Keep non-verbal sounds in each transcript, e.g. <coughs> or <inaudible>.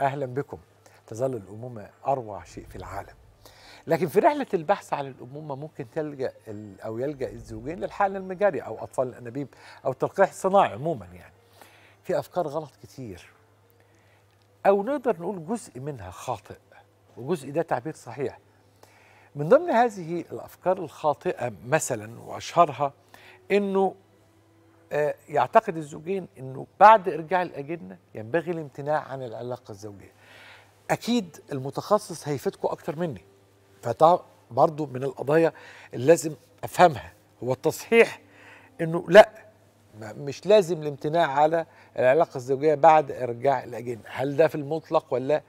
أهلا بكم تظل الأمومة أروع شيء في العالم لكن في رحلة البحث عن الأمومة ممكن تلجأ أو يلجأ الزوجين للحقن المجاري أو أطفال الأنابيب أو التلقيح الصناعي عموما يعني في أفكار غلط كتير أو نقدر نقول جزء منها خاطئ وجزء ده تعبير صحيح من ضمن هذه الأفكار الخاطئة مثلا وأشهرها أنه آه، يعتقد الزوجين انه بعد ارجاع الاجنه ينبغي الامتناع عن العلاقه الزوجيه. اكيد المتخصص هيفيدكم اكتر مني. فطبعا برضه من القضايا اللي لازم افهمها هو التصحيح انه لا مش لازم الامتناع على العلاقه الزوجيه بعد ارجاع الاجنه، هل ده في المطلق ولا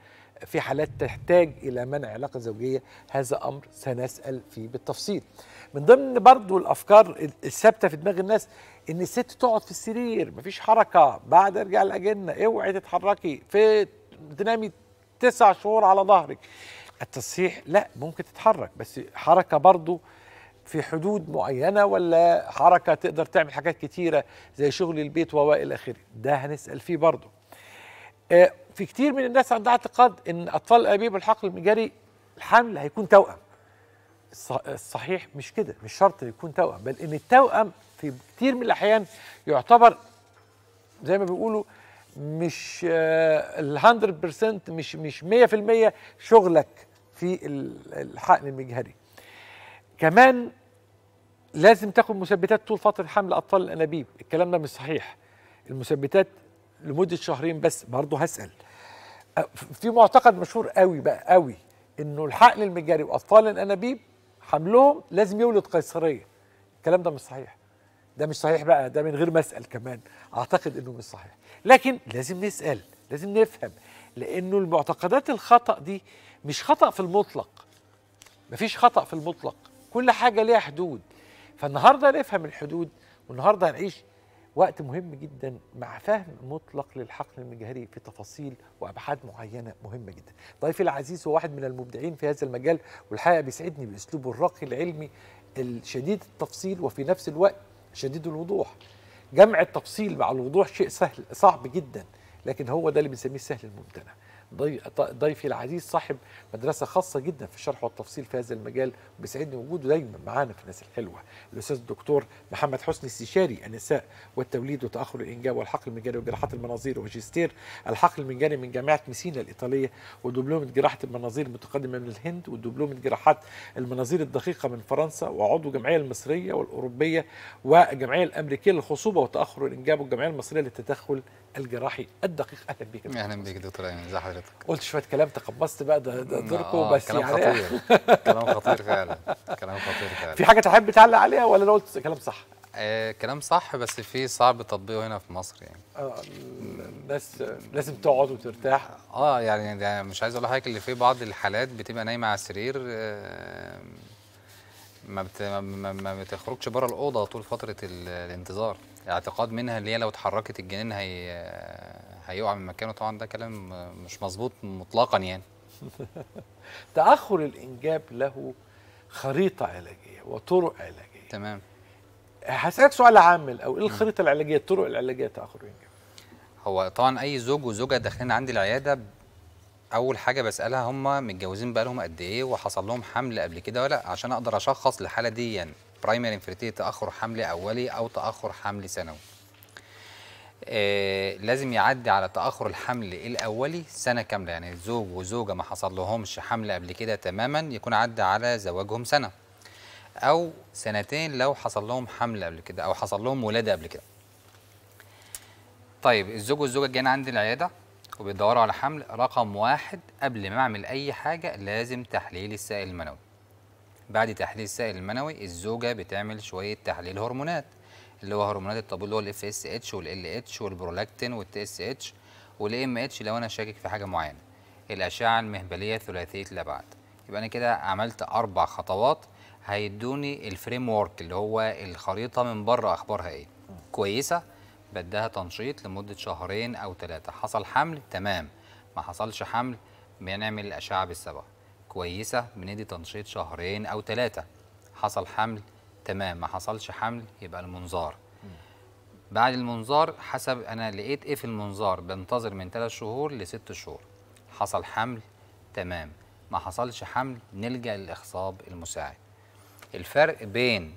في حالات تحتاج الى منع علاقه زوجيه؟ هذا امر سنسال فيه بالتفصيل. من ضمن برضو الافكار الثابته في دماغ الناس ان الست تقعد في السرير مفيش حركه بعد ارجع الاجنه اوعي تتحركي في تنامي تسع شهور على ظهرك التصحيح لا ممكن تتحرك بس حركه برضو في حدود معينه ولا حركه تقدر تعمل حاجات كتيره زي شغل البيت الى اخره ده هنسال فيه برضو آه، في كتير من الناس عندها اعتقاد ان اطفال الانابيب الحقل المجاري الحمل هيكون توأم الصحيح مش كده مش شرط يكون توأم بل ان التوأم في كتير من الاحيان يعتبر زي ما بيقولوا مش آه، ال 100% مش مش 100% شغلك في الحقن المجهري كمان لازم تاخد مثبتات طول فتره حمل اطفال الانابيب الكلام ده مش صحيح المثبتات لمده شهرين بس برضه هسال آه، في معتقد مشهور قوي بقى قوي انه الحقن المجهري واطفال الانابيب حملهم لازم يولد قيصريه الكلام ده مش صحيح ده مش صحيح بقى ده من غير ما اسال كمان اعتقد انه مش صحيح لكن لازم نسال لازم نفهم لانه المعتقدات الخطا دي مش خطا في المطلق مفيش خطا في المطلق كل حاجه ليها حدود فالنهارده نفهم الحدود والنهارده هنعيش وقت مهم جدا مع فهم مطلق للحقل المجهري في تفاصيل وابعاد معينه مهمه جدا. ضيفي العزيز هو واحد من المبدعين في هذا المجال والحقيقه بيسعدني باسلوبه الراقي العلمي الشديد التفصيل وفي نفس الوقت شديد الوضوح جمع التفصيل مع الوضوح شيء سهل صعب جدا لكن هو ده اللي بنسميه السهل الممتنع ضيفي العزيز صاحب مدرسه خاصه جدا في الشرح والتفصيل في هذا المجال بيسعدني وجوده دايما معانا في الناس الحلوه الاستاذ الدكتور محمد حسني استشاري النساء والتوليد وتاخر الانجاب والحقل المجاني وجراحات المناظير وماجستير الحقل المجاني من جامعه ميسينا الايطاليه ودبلومه جراحه المناظير المتقدمه من الهند ودبلومه جراحات المناظير الدقيقه من فرنسا وعضو الجمعيه المصريه والاوروبيه والجمعيه الامريكيه للخصوبه وتاخر الانجاب والجمعيه المصريه للتدخل الجراحي الدقيق اهلا بك دكتور اهلا بك دكتور ايمن ازي حضرتك قلت شويه كلام تقبصت بقى دوركم آه بس كلام يعني خطير <laughs> كلام خطير فعلا كلام خطير فعلا في حاجه تحب تعلق عليها ولا انا قلت كلام صح؟ آه كلام صح بس في صعب تطبيقه هنا في مصر يعني اه الناس لازم تقعد وترتاح اه يعني مش عايز اقول لحضرتك اللي في بعض الحالات بتبقى نايمه على السرير آه ما, بت... ما بتخرجش بره الاوضه طول فتره الانتظار اعتقاد منها اللي هي لو اتحركت الجنين هي هيقع من مكانه طبعا ده كلام مش مظبوط مطلقا يعني <laughs> تاخر الانجاب له خريطه علاجيه وطرق علاجيه تمام هسالك سؤال عام الاول ايه الخريطه العلاجيه الطرق العلاجيه تاخر الانجاب هو طبعا اي زوج وزوجه داخلين عندي العياده اول حاجه بسالها هم متجوزين بقالهم قد ايه وحصل لهم حمل قبل كده ولا عشان اقدر اشخص الحاله دي يعني برايمري انفيرتيلي تاخر حمل اولي او تاخر حمل سنوي آه لازم يعدي على تاخر الحمل الاولي سنه كامله يعني زوج وزوجه ما حصل لهمش حمل قبل كده تماما يكون عدى على زواجهم سنه او سنتين لو حصل لهم حمل قبل كده او حصل لهم ولاده قبل كده طيب الزوج والزوجه جايين عندي العياده وبيدوروا على حمل رقم واحد قبل ما اعمل اي حاجه لازم تحليل السائل المنوي بعد تحليل السائل المنوي الزوجه بتعمل شويه تحليل هرمونات اللي هو هرمونات الطبيب اللي هو الاف اس اتش والال اتش والبرولاكتين والتي اس اتش والام اتش لو انا شاكك في حاجه معينه الاشعه المهبليه ثلاثيه الابعاد يبقى انا كده عملت اربع خطوات هيدوني الفريم ورك اللي هو الخريطه من بره اخبارها ايه كويسه بدها تنشيط لمده شهرين او ثلاثه حصل حمل تمام ما حصلش حمل بنعمل الاشعه بالسبب كويسه بندي تنشيط شهرين او ثلاثه حصل حمل تمام ما حصلش حمل يبقى المنظار بعد المنظار حسب انا لقيت ايه في المنظار بنتظر من ثلاث شهور لست شهور حصل حمل تمام ما حصلش حمل نلجا للاخصاب المساعد الفرق بين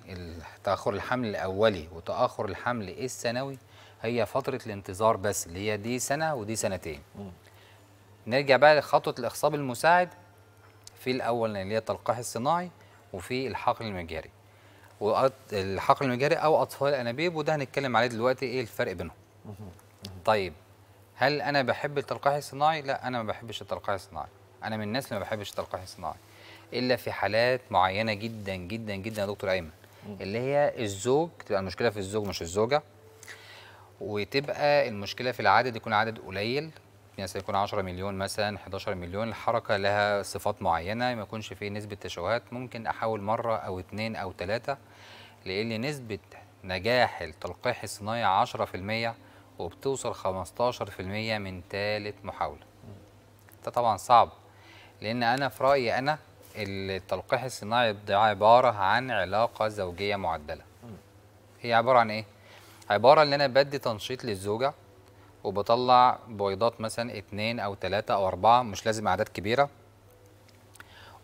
تاخر الحمل الاولي وتاخر الحمل السنوي هي فتره الانتظار بس اللي هي دي سنه ودي سنتين نرجع بقى لخطوه الاخصاب المساعد في الاول اللي هي التلقاح الصناعي وفي الحقل المجاري والحقل المجاري او اطفال الانابيب وده هنتكلم عليه دلوقتي ايه الفرق بينهم طيب هل انا بحب التلقيح الصناعي لا انا ما بحبش التلقيح الصناعي انا من الناس اللي ما بحبش التلقيح الصناعي الا في حالات معينه جدا جدا جدا يا دكتور ايمن اللي هي الزوج تبقى المشكله في الزوج مش الزوجه وتبقى المشكله في العدد يكون عدد قليل يعني سيكون 10 مليون مثلا 11 مليون الحركه لها صفات معينه ما يكونش فيه نسبه تشوهات ممكن احاول مره او اتنين او تلاته لان نسبه نجاح التلقيح الصناعي 10% وبتوصل 15% من ثالث محاوله ده طبعا صعب لان انا في رايي انا التلقيح الصناعي ده عباره عن علاقه زوجيه معدله هي عباره عن ايه عباره ان انا بدي تنشيط للزوجه وبطلع بيضات مثلا اثنين او ثلاثة او اربعة مش لازم اعداد كبيرة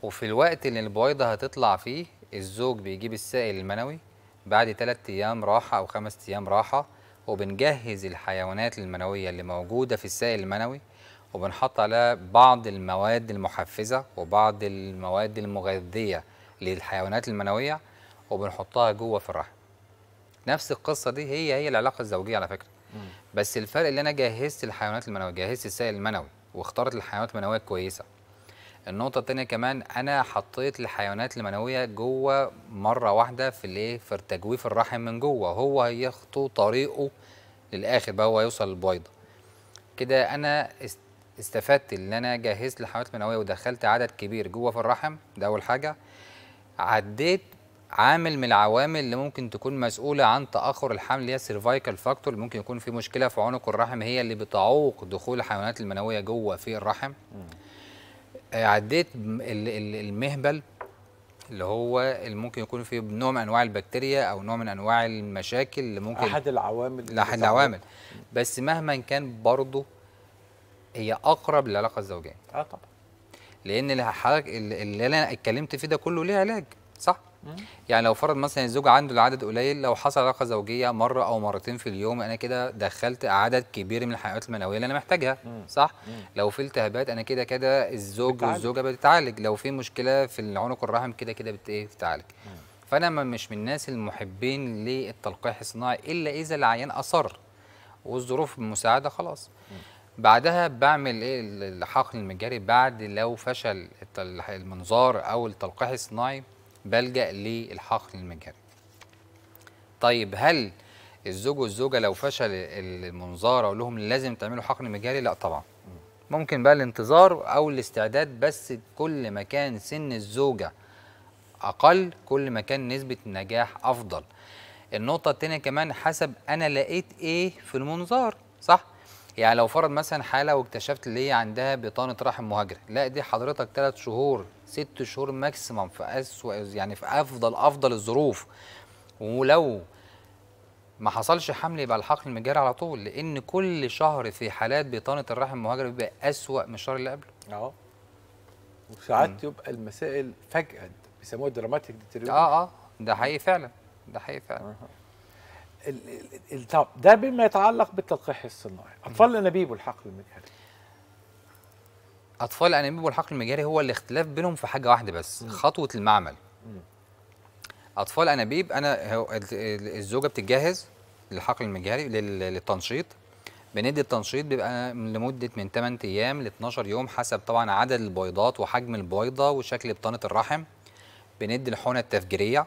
وفي الوقت اللي البويضة هتطلع فيه الزوج بيجيب السائل المنوي بعد ثلاث ايام راحة او خمس ايام راحة وبنجهز الحيوانات المنوية اللي موجودة في السائل المنوي وبنحط عليها بعض المواد المحفزة وبعض المواد المغذية للحيوانات المنوية وبنحطها جوه في الرحم نفس القصة دي هي هي العلاقة الزوجية على فكرة بس الفرق اللي انا جهزت الحيوانات المنويه جهزت السائل المنوي واخترت الحيوانات المنويه الكويسه النقطة الثانيه كمان أنا حطيت الحيوانات المنوية جوه مرة واحدة في الإيه في تجويف الرحم من جوه هو هيخطو طريقه للآخر بقى هو يوصل للبويضة كده أنا استفدت إن أنا جهزت الحيوانات المنوية ودخلت عدد كبير جوه في الرحم ده أول حاجة عديت عامل من العوامل اللي ممكن تكون مسؤوله عن تاخر الحمل هي السيرفايكال فاكتور ممكن يكون في مشكله في عنق الرحم هي اللي بتعوق دخول الحيوانات المنويه جوه في الرحم عديت المهبل اللي هو اللي ممكن يكون فيه نوع من انواع البكتيريا او نوع من انواع المشاكل اللي ممكن احد العوامل احد العوامل بس مهما كان برضه هي اقرب للعلاقه الزوجيه اه طبعا لان اللي اللي انا اتكلمت فيه ده كله ليه علاج صح يعني لو فرض مثلا الزوج عنده العدد قليل لو حصل علاقه زوجيه مره او مرتين في اليوم انا كده دخلت عدد كبير من الحيوانات المنويه اللي انا محتاجها صح لو في التهابات انا كده كده الزوج والزوجه بتتعالج لو في مشكله في العنق الرحم كده كده بت ايه بتتعالج فانا مش من الناس المحبين للتلقيح الصناعي الا اذا العيان اصر والظروف مساعده خلاص بعدها بعمل ايه الحقن المجاري بعد لو فشل المنظار او التلقيح الصناعي بلجأ للحقن المجهري طيب هل الزوج والزوجه لو فشل المنظار اقول لهم لازم تعملوا حقن مجهري لا طبعا ممكن بقى الانتظار او الاستعداد بس كل ما كان سن الزوجه اقل كل ما كان نسبه نجاح افضل النقطه الثانيه كمان حسب انا لقيت ايه في المنظار صح يعني لو فرض مثلا حاله واكتشفت اللي هي عندها بطانه رحم مهاجره لا دي حضرتك ثلاث شهور ست شهور ماكسيمم في اسوء يعني في افضل افضل الظروف ولو ما حصلش حمل يبقى الحقن المجاري على طول لان كل شهر في حالات بطانه الرحم المهاجره بيبقى اسوء من الشهر اللي قبله اه وساعات يبقى المسائل فجاه بيسموها دراماتيك اه اه ده حقيقي فعلا ده حقيقي فعلا آه. ده بما يتعلق بالتلقيح الصناعي اطفال الانابيب والحقل المجهري اطفال الانابيب والحقل المجاري هو الاختلاف بينهم في حاجه واحده بس خطوه المعمل اطفال انابيب انا الزوجه بتتجهز للحقل المجاري للتنشيط بندي التنشيط بيبقى لمده من 8 ايام ل 12 يوم حسب طبعا عدد البيضات وحجم البيضه وشكل بطانه الرحم بندي الحونه التفجيريه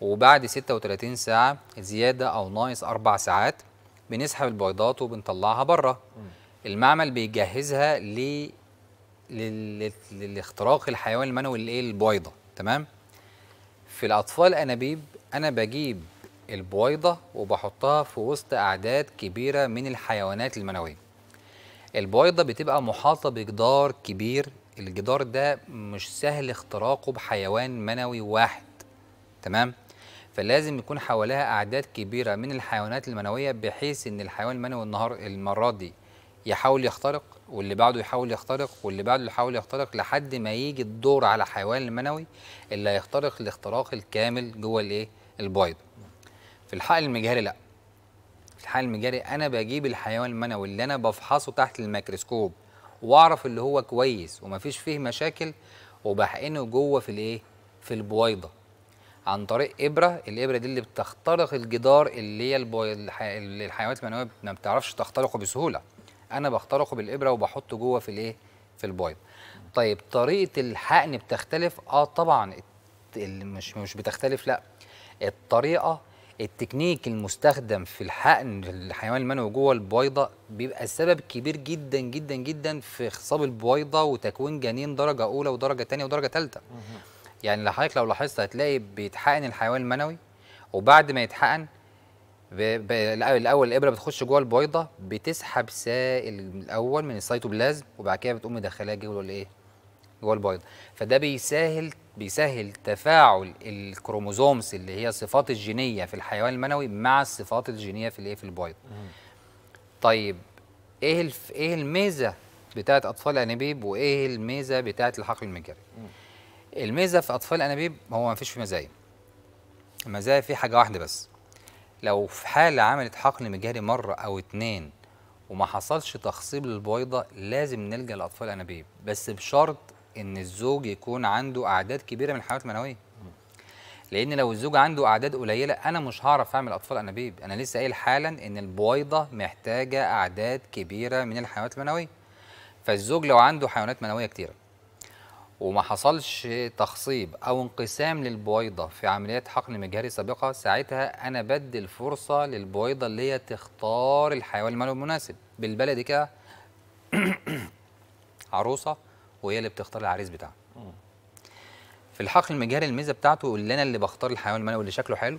وبعد 36 ساعه زياده او ناقص اربع ساعات بنسحب البيضات وبنطلعها بره المعمل بيجهزها ل للاختراق الحيوان المنوي الايه البويضه تمام في الاطفال انابيب انا بجيب البويضه وبحطها في وسط اعداد كبيره من الحيوانات المنويه البويضه بتبقى محاطه بجدار كبير الجدار ده مش سهل اختراقه بحيوان منوي واحد تمام فلازم يكون حواليها اعداد كبيره من الحيوانات المنويه بحيث ان الحيوان المنوي النهار المره دي يحاول يخترق واللي بعده يحاول يخترق واللي بعده يحاول يخترق لحد ما يجي الدور على حيوان المنوي اللي هيخترق الاختراق الكامل جوه الايه البيض في الحقل المجهري لا في الحقل المجهري انا بجيب الحيوان المنوي اللي انا بفحصه تحت الميكروسكوب واعرف اللي هو كويس ومفيش فيه مشاكل وبحقنه جوه في الايه في البويضه عن طريق ابره الابره دي اللي بتخترق الجدار اللي هي الحيوانات المنويه ما بتعرفش تخترقه بسهوله انا بخترقه بالابره وبحطه جوه في الايه في البيض طيب طريقه الحقن بتختلف اه طبعا مش مش بتختلف لا الطريقه التكنيك المستخدم في الحقن الحيوان المنوي جوه البويضه بيبقى السبب كبير جدا جدا جدا في خصاب البويضه وتكوين جنين درجه اولى ودرجه ثانيه ودرجه ثالثه يعني حضرتك لو لاحظت هتلاقي بيتحقن الحيوان المنوي وبعد ما يتحقن الاول الابره بتخش جوه البيضه بتسحب سائل الاول من السيتوبلازم وبعد كده بتقوم مدخلاه جوه الايه جوه البيضه فده بيسهل بيسهل تفاعل الكروموزومز اللي هي الصفات الجينيه في الحيوان المنوي مع الصفات الجينيه في الايه في البيض طيب ايه الف... ايه الميزه بتاعت اطفال الانابيب وايه الميزه بتاعت الحقل المجري الميزه في اطفال الانابيب هو ما فيش في مزايا المزايا في حاجه واحده بس لو في حاله عملت حقن مجاري مره او اتنين وما حصلش تخصيب للبويضه لازم نلجا لاطفال انابيب بس بشرط ان الزوج يكون عنده اعداد كبيره من الحيوانات المنويه لان لو الزوج عنده اعداد قليله انا مش هعرف اعمل اطفال انابيب انا لسه قايل حالا ان البويضه محتاجه اعداد كبيره من الحيوانات المنويه فالزوج لو عنده حيوانات منويه كتيره وما حصلش تخصيب او انقسام للبويضه في عمليات حقن مجهري سابقه ساعتها انا بدي الفرصه للبويضه اللي هي تختار الحيوان المالي المناسب بالبلدي كده <coughs> عروسه وهي اللي بتختار العريس بتاعها في الحقن المجهري الميزه بتاعته اللي انا اللي بختار الحيوان المنوي اللي شكله حلو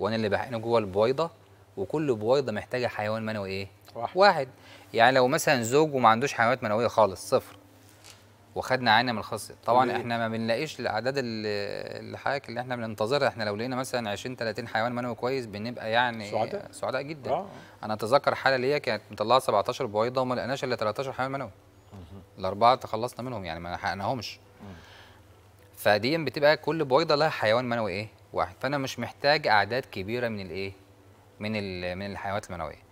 وانا اللي بحقنه جوه البويضه وكل بويضه محتاجه حيوان منوي ايه واحد. واحد يعني لو مثلا زوج وما عندوش حيوانات منويه خالص صفر وخدنا عينة من الخاص طبعا احنا ما بنلاقيش الاعداد الحاجة اللي احنا بننتظرها احنا لو لقينا مثلا 20 30 حيوان منوي كويس بنبقى يعني سعداء سعداء جدا آه. انا اتذكر حاله ليا كانت مطلعه 17 بويضه وما لقيناش الا 13 حيوان منوي الاربعه تخلصنا منهم يعني ما لحقناهمش فدي بتبقى كل بويضه لها حيوان منوي ايه واحد فانا مش محتاج اعداد كبيره من الايه من من الحيوانات المنويه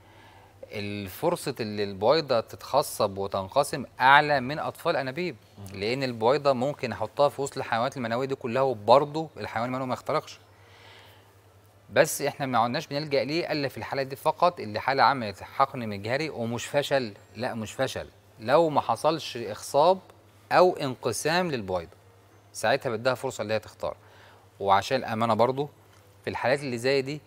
الفرصه اللي البويضه تتخصب وتنقسم اعلى من اطفال انابيب لان البويضه ممكن احطها في وسط الحيوانات المنويه دي كلها وبرضه الحيوان المنوي ما يخترقش بس احنا ما عدناش بنلجا ليه الا في الحاله دي فقط اللي حاله عملت حقن مجهري ومش فشل لا مش فشل لو ما حصلش اخصاب او انقسام للبويضه ساعتها بدها فرصه اللي هي تختار وعشان الامانه برضو في الحالات اللي زي دي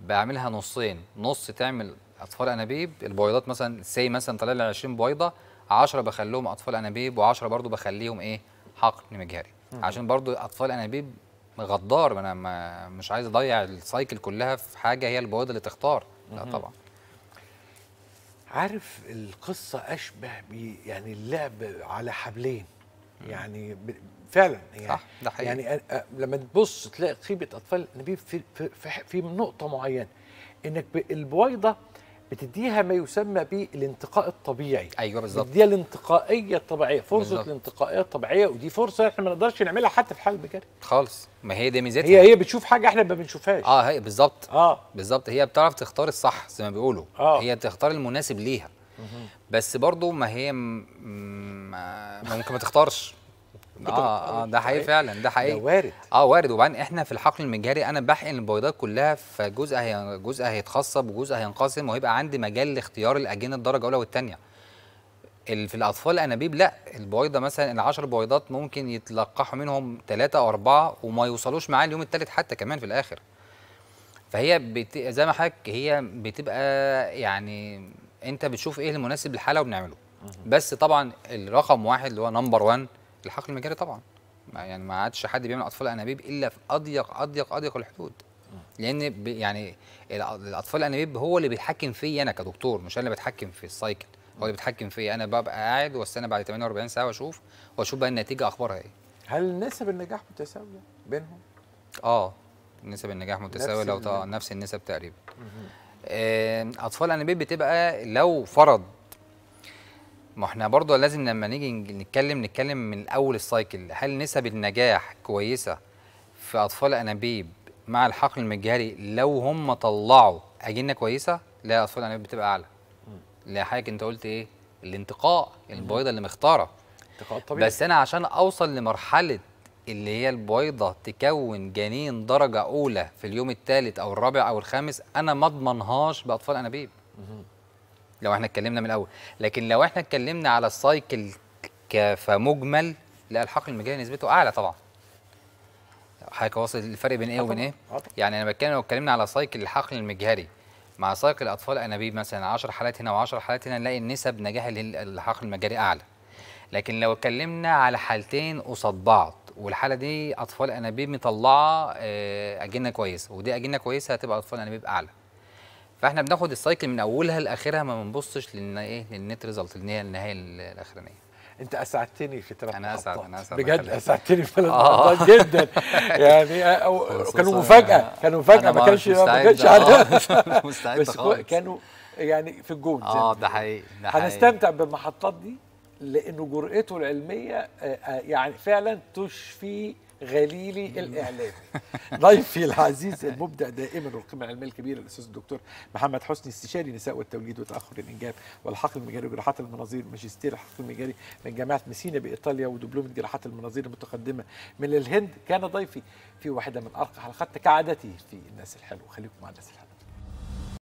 بعملها نصين نص تعمل اطفال انابيب البويضات مثلا سي مثلا طلع لي 20 بويضه 10 بخليهم اطفال انابيب و10 برضو بخليهم ايه حقن مجهري عشان برضو اطفال انابيب غدار انا ما مش عايز اضيع السايكل كلها في حاجه هي البويضه اللي تختار لا طبعا عارف القصه اشبه يعني اللعب على حبلين يعني فعلا يعني صح ده حقيقي يعني لما تبص تلاقي قيمه اطفال في في في, في نقطه معينه انك البويضه بتديها ما يسمى بالانتقاء الطبيعي ايوه بالظبط بتديها الانتقائيه الطبيعيه فرصه بالزبط. الانتقائيه الطبيعيه ودي فرصه احنا ما نقدرش نعملها حتى في حال بجري خالص ما هي دي ميزتها هي هي بتشوف حاجه احنا ما بنشوفهاش اه هي بالظبط اه بالظبط هي بتعرف تختار الصح زي ما بيقولوا آه. هي تختار المناسب ليها بس برضو ما هي ممكن ما تختارش اه اه ده حقيقي فعلا ده إيه؟ حقيقي ده وارد اه وارد وبعدين احنا في الحقل المجاري انا بحقن البيضات كلها فجزء هي جزء هيتخصب وجزء هينقسم وهيبقى عندي مجال لاختيار الاجنه الدرجه الاولى والثانيه في الاطفال الانابيب لا البويضه مثلا 10 بويضات ممكن يتلقحوا منهم ثلاثه او اربعه وما يوصلوش معاه اليوم الثالث حتى كمان في الاخر فهي بت... زي ما حضرتك هي بتبقى يعني انت بتشوف ايه المناسب للحاله وبنعمله بس طبعا الرقم واحد اللي هو نمبر 1 الحقل المجاري طبعا يعني ما عادش حد بيعمل اطفال انابيب الا في اضيق اضيق اضيق الحدود لان يعني الاطفال الانابيب هو اللي بيتحكم فيا انا كدكتور مش انا اللي بتحكم في السايكل هو اللي بيتحكم فيا انا ببقى قاعد واستنى بعد 48 ساعه واشوف واشوف بقى النتيجه اخبارها ايه هل نسب النجاح متساويه بينهم اه نسب النجاح متساويه لو نفس النسب تقريبا آه، اطفال انابيب بتبقى لو فرض ما احنا برضه لازم لما نيجي نتكلم نتكلم من اول السايكل هل نسب النجاح كويسه في اطفال انابيب مع الحقل المجهري لو هم طلعوا اجنه كويسه لا اطفال انابيب بتبقى اعلى لا حضرتك انت قلت ايه الانتقاء البويضه اللي مختاره انتقاء طبيعي بس انا عشان اوصل لمرحله اللي هي البويضه تكون جنين درجه اولى في اليوم الثالث او الرابع او الخامس انا ما اضمنهاش باطفال انابيب لو احنا اتكلمنا من الاول لكن لو احنا اتكلمنا على السايكل كمجمل لا الحقل المجاني نسبته اعلى طبعا حضرتك واصل الفرق بين ايه وبين ايه آه، يعني انا بتكلم لو اتكلمنا على سايكل الحقل المجهري مع سايكل الاطفال انابيب مثلا 10 حالات هنا و10 حالات هنا نلاقي النسب نجاح الحقل المجهري اعلى لكن لو اتكلمنا على حالتين قصاد بعض والحاله دي اطفال انابيب مطلعه آه، اجنه كويسه ودي اجنه كويسه هتبقى اطفال انابيب اعلى فاحنا بناخد السايكل من اولها لاخرها ما بنبصش لان ايه للنت ريزلت اللي هي النهايه الاخرانيه انت اسعدتني في ثلاث انا اسعد انا اسعد بجد اسعدتني في ثلاث محطات آه. جدا <laughs> يعني آه، كانوا مفاجاه كانوا مفاجاه ما كانش ما كانش آه. <laughs> مستعد بس كانوا يعني في الجون اه ده حقيقي هنستمتع بالمحطات دي لانه جرأته العلميه يعني فعلا تشفي غليلي الإعلامي ضيفي العزيز المبدع دائما والقيمة العلمية الكبيرة الأستاذ الدكتور محمد حسني استشاري نساء والتوليد وتأخر الإنجاب والحقل المجاري وجراحات المناظير ماجستير الحقل المجاري من جامعة ميسينا بإيطاليا ودبلومة جراحات المناظير المتقدمة من الهند كان ضيفي في واحدة من أرقى حلقات كعادتي في الناس الحلوة خليكم مع الناس الحلوة